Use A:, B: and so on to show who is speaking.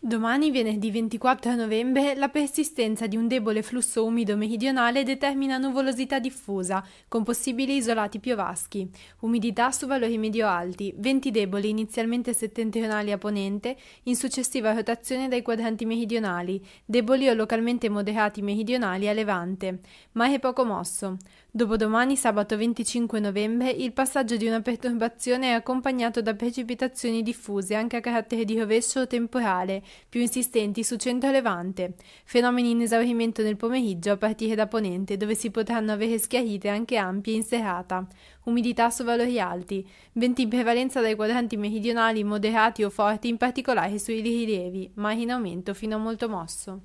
A: Domani, venerdì 24 novembre, la persistenza di un debole flusso umido meridionale determina nuvolosità diffusa, con possibili isolati piovaschi. Umidità su valori medio-alti, venti deboli inizialmente settentrionali a ponente, in successiva rotazione dai quadranti meridionali, deboli o localmente moderati meridionali a levante. Mare poco mosso. Dopodomani, sabato 25 novembre, il passaggio di una perturbazione è accompagnato da precipitazioni diffuse anche a carattere di rovescio o temporale, più insistenti su centro levante, fenomeni in esaurimento nel pomeriggio a partire da ponente, dove si potranno avere schiarite anche ampie in serata. Umidità su valori alti, venti in prevalenza dai quadranti meridionali moderati o forti, in particolare sui rilievi, ma in aumento fino a molto mosso.